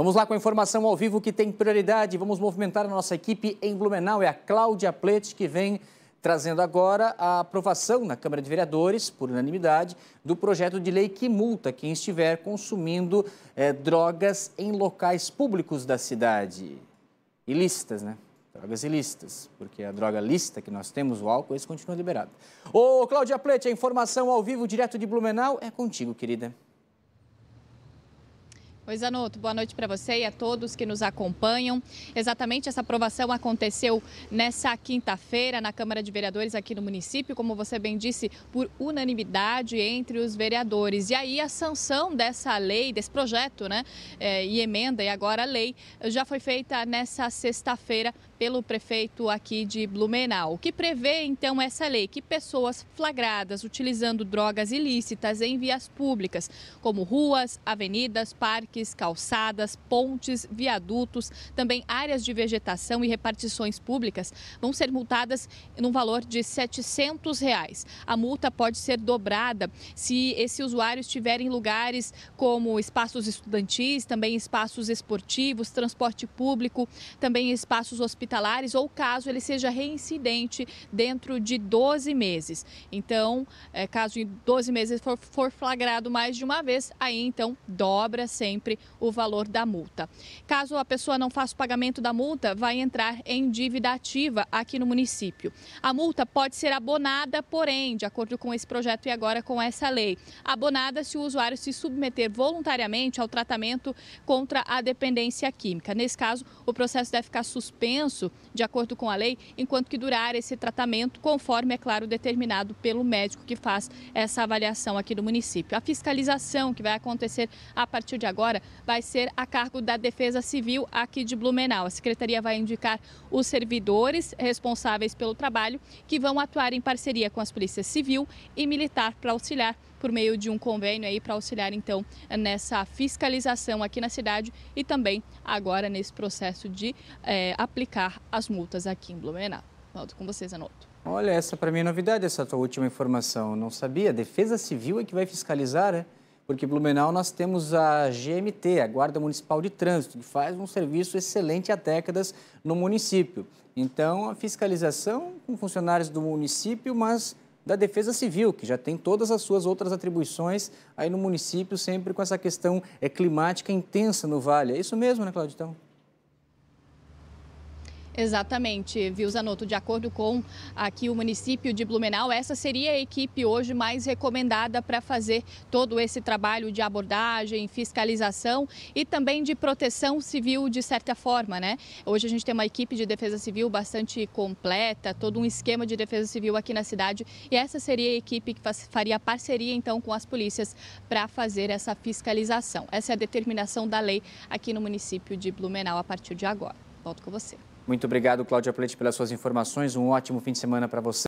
Vamos lá com a informação ao vivo que tem prioridade. Vamos movimentar a nossa equipe em Blumenau. É a Cláudia Plete que vem trazendo agora a aprovação na Câmara de Vereadores, por unanimidade, do projeto de lei que multa quem estiver consumindo eh, drogas em locais públicos da cidade. Ilícitas, né? Drogas ilícitas, porque a droga lista que nós temos, o álcool, esse continua liberado. Ô, Cláudia Plete, a informação ao vivo, direto de Blumenau, é contigo, querida. Oi, Zanotto, boa noite para você e a todos que nos acompanham. Exatamente essa aprovação aconteceu nessa quinta-feira na Câmara de Vereadores aqui no município, como você bem disse, por unanimidade entre os vereadores. E aí a sanção dessa lei, desse projeto, né, eh, e emenda e agora lei, já foi feita nessa sexta-feira pelo prefeito aqui de Blumenau, O que prevê então essa lei que pessoas flagradas utilizando drogas ilícitas em vias públicas, como ruas, avenidas, parques, parques, calçadas, pontes, viadutos, também áreas de vegetação e repartições públicas vão ser multadas no valor de R$ 700. Reais. A multa pode ser dobrada se esse usuário estiver em lugares como espaços estudantis, também espaços esportivos, transporte público, também espaços hospitalares ou caso ele seja reincidente dentro de 12 meses. Então, eh, caso em 12 meses for flagrado mais de uma vez, aí então dobra sempre sempre o valor da multa. Caso a pessoa não faça o pagamento da multa, vai entrar em dívida ativa aqui no município. A multa pode ser abonada, porém, de acordo com esse projeto e agora com essa lei, abonada se o usuário se submeter voluntariamente ao tratamento contra a dependência química. Nesse caso, o processo deve ficar suspenso, de acordo com a lei, enquanto que durar esse tratamento, conforme, é claro, determinado pelo médico que faz essa avaliação aqui do município. A fiscalização que vai acontecer a partir de agora agora vai ser a cargo da Defesa Civil aqui de Blumenau. A Secretaria vai indicar os servidores responsáveis pelo trabalho que vão atuar em parceria com as polícias civil e militar para auxiliar por meio de um convênio aí para auxiliar então nessa fiscalização aqui na cidade e também agora nesse processo de é, aplicar as multas aqui em Blumenau. Volto com vocês, Anoto. Olha, essa para mim é novidade, essa tua última informação. não sabia. A Defesa Civil é que vai fiscalizar, é? porque Blumenau nós temos a GMT, a Guarda Municipal de Trânsito, que faz um serviço excelente há décadas no município. Então, a fiscalização com funcionários do município, mas da Defesa Civil, que já tem todas as suas outras atribuições aí no município, sempre com essa questão é, climática intensa no Vale. É isso mesmo, né, Clauditão? Exatamente, viu, Zanotto? De acordo com aqui o município de Blumenau, essa seria a equipe hoje mais recomendada para fazer todo esse trabalho de abordagem, fiscalização e também de proteção civil, de certa forma, né? Hoje a gente tem uma equipe de defesa civil bastante completa, todo um esquema de defesa civil aqui na cidade e essa seria a equipe que faria parceria, então, com as polícias para fazer essa fiscalização. Essa é a determinação da lei aqui no município de Blumenau a partir de agora. Volto com você. Muito obrigado, Cláudia Plete, pelas suas informações. Um ótimo fim de semana para você.